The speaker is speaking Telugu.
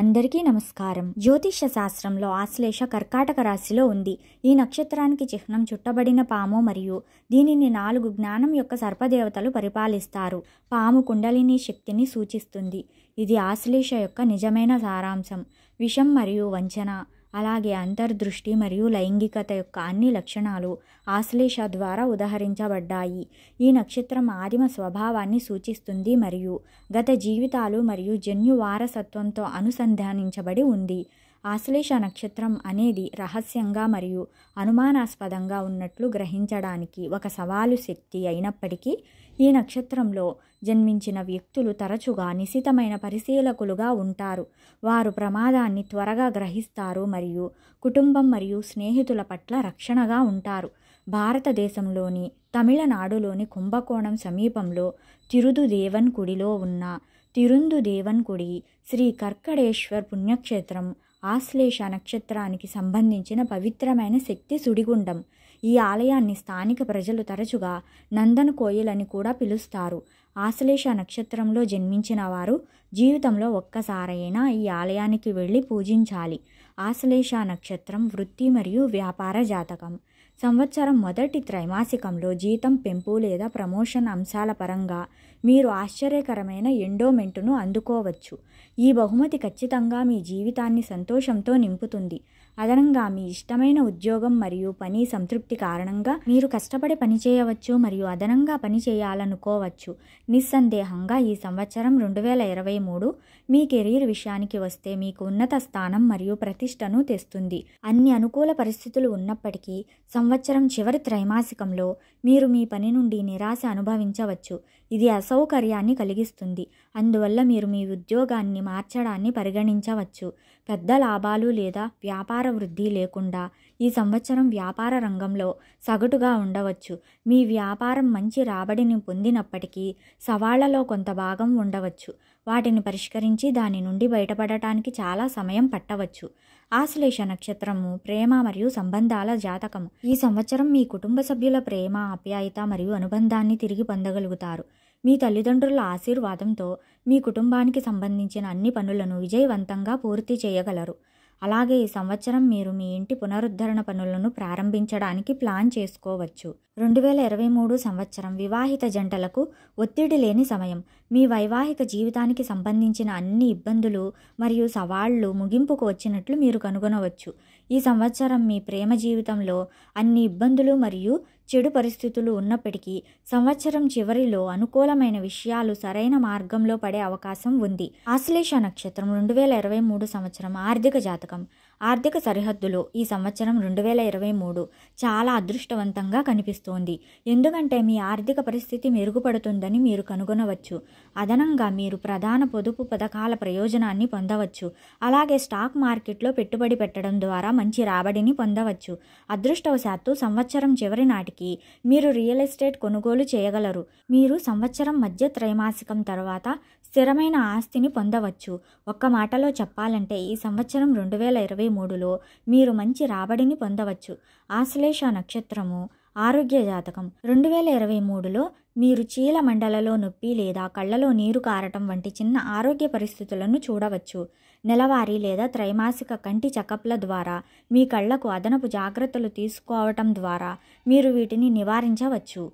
అందరికీ నమస్కారం జ్యోతిష శాస్త్రంలో ఆశ్లేష కర్కాటక రాశిలో ఉంది ఈ నక్షత్రానికి చిహ్నం చుట్టబడిన పాము మరియు దీనిని నాలుగు జ్ఞానం యొక్క సర్పదేవతలు పరిపాలిస్తారు పాము కుండలిని శక్తిని సూచిస్తుంది ఇది ఆశ్లేష యొక్క నిజమైన సారాంశం విషం మరియు వంచన అలాగే అంతర్దృష్టి మరియు లైంగికత యొక్క అన్ని లక్షణాలు ఆశ్లేష ద్వారా ఉదహరించబడ్డాయి ఈ నక్షత్రం ఆదిమ స్వభావాన్ని సూచిస్తుంది మరియు గత జీవితాలు మరియు జన్యు వారసత్వంతో అనుసంధానించబడి ఉంది ఆశ్లేష నక్షత్రం అనేది రహస్యంగా మరియు అనుమానాస్పదంగా ఉన్నట్లు గ్రహించడానికి ఒక సవాలు శక్తి అయినప్పటికీ ఈ నక్షత్రంలో జన్మించిన వ్యక్తులు తరచుగా నిశితమైన పరిశీలకులుగా ఉంటారు వారు ప్రమాదాన్ని త్వరగా గ్రహిస్తారు మరియు కుటుంబం మరియు స్నేహితుల పట్ల రక్షణగా ఉంటారు భారతదేశంలోని తమిళనాడులోని కుంభకోణం సమీపంలో తిరుదు దేవన్ గుడిలో ఉన్న తిరుందు దేవన్ కుడి శ్రీ కర్కడేశ్వర్ పుణ్యక్షేత్రం ఆశ్లేష నక్షత్రానికి సంబంధించిన పవిత్రమైన శక్తి సుడిగుండం ఈ ఆలయాన్ని స్థానిక ప్రజలు తరచుగా నందన్ కోయిల్ అని కూడా పిలుస్తారు ఆశ్లేష నక్షత్రంలో జన్మించిన వారు జీవితంలో ఒక్కసారైనా ఈ ఆలయానికి వెళ్ళి పూజించాలి ఆశ్లేష నక్షత్రం వృత్తి మరియు వ్యాపార జాతకం సంవత్సరం మొదటి త్రైమాసికంలో జీతం పెంపు లేదా ప్రమోషన్ అంశాల పరంగా మీరు ఆశ్చర్యకరమైన ఎండోమెంటును అందుకోవచ్చు ఈ బహుమతి ఖచ్చితంగా మీ జీవితాన్ని సంతోషంతో నింపుతుంది అదనంగా మీ ఇష్టమైన ఉద్యోగం మరియు పని సంతృప్తి కారణంగా మీరు కష్టపడి పని చేయవచ్చు మరియు అదనంగా పని చేయాలనుకోవచ్చు నిస్సందేహంగా ఈ సంవత్సరం రెండు వేల ఇరవై మూడు మీ కెరీర్ విషయానికి వస్తే మీకు ఉన్నత స్థానం మరియు ప్రతిష్టను తెస్తుంది అన్ని అనుకూల పరిస్థితులు ఉన్నప్పటికీ సంవత్సరం చివరి త్రైమాసికంలో మీరు మీ పని నుండి నిరాశ అనుభవించవచ్చు ఇది అసౌకర్యాన్ని కలిగిస్తుంది అందువల్ల మీరు మీ ఉద్యోగాన్ని మార్చడాన్ని పరిగణించవచ్చు పెద్ద లాభాలు లేదా వ్యాపార వ్యాపార వృద్ధి లేకుండా ఈ సంవత్సరం వ్యాపార రంగంలో సగటుగా ఉండవచ్చు మీ వ్యాపారం మంచి రాబడిని పొందినప్పటికీ సవాళ్లలో కొంత భాగం ఉండవచ్చు వాటిని పరిష్కరించి దాని నుండి బయటపడటానికి చాలా సమయం పట్టవచ్చు ఆశ్లేష నక్షత్రము ప్రేమ మరియు సంబంధాల జాతకము ఈ సంవత్సరం మీ కుటుంబ సభ్యుల ప్రేమ ఆప్యాయత మరియు అనుబంధాన్ని తిరిగి పొందగలుగుతారు మీ తల్లిదండ్రుల ఆశీర్వాదంతో మీ కుటుంబానికి సంబంధించిన అన్ని పనులను విజయవంతంగా పూర్తి చేయగలరు అలాగే ఈ సంవత్సరం మీరు మీ ఇంటి పునరుద్ధరణ పనులను ప్రారంభించడానికి ప్లాన్ చేసుకోవచ్చు రెండు వేల ఇరవై మూడు సంవత్సరం వివాహిత జంటలకు ఒత్తిడి లేని సమయం మీ వైవాహిక జీవితానికి సంబంధించిన అన్ని ఇబ్బందులు మరియు సవాళ్లు ముగింపుకు వచ్చినట్లు మీరు కనుగొనవచ్చు ఈ సంవత్సరం మీ ప్రేమ జీవితంలో అన్ని ఇబ్బందులు మరియు చెడు పరిస్థితులు ఉన్నప్పటికీ సంవత్సరం చివరిలో అనుకూలమైన విషయాలు సరైన మార్గంలో పడే అవకాశం ఉంది ఆశ్లేష నక్షత్రం రెండు వేల ఇరవై మూడు సంవత్సరం ఆర్థిక జాతకం ఆర్థిక సరిహద్దులో ఈ సంవత్సరం రెండు వేల ఇరవై మూడు చాలా అదృష్టవంతంగా కనిపిస్తోంది ఎందుకంటే మీ ఆర్థిక పరిస్థితి మెరుగుపడుతుందని మీరు కనుగొనవచ్చు అదనంగా మీరు ప్రధాన పొదుపు పథకాల ప్రయోజనాన్ని పొందవచ్చు అలాగే స్టాక్ మార్కెట్లో పెట్టుబడి పెట్టడం ద్వారా మంచి రాబడిని పొందవచ్చు అదృష్టవశాత్తు సంవత్సరం చివరి నాటికి మీరు రియల్ ఎస్టేట్ కొనుగోలు చేయగలరు మీరు సంవత్సరం మధ్య త్రైమాసికం తర్వాత స్థిరమైన ఆస్తిని పొందవచ్చు ఒక్క మాటలో చెప్పాలంటే ఈ సంవత్సరం రెండు వేల ఇరవై ఇరవై మూడులో మీరు మంచి రాబడిని పొందవచ్చు ఆశ్లేష నక్షత్రము ఆరోగ్య జాతకం రెండు వేల ఇరవై మూడులో మీరు చీల మండలలో నొప్పి లేదా కళ్ళలో నీరు కారటం వంటి చిన్న ఆరోగ్య పరిస్థితులను చూడవచ్చు నెలవారీ లేదా త్రైమాసిక కంటి చెకప్ల ద్వారా మీ కళ్లకు అదనపు జాగ్రత్తలు తీసుకోవటం ద్వారా మీరు వీటిని నివారించవచ్చు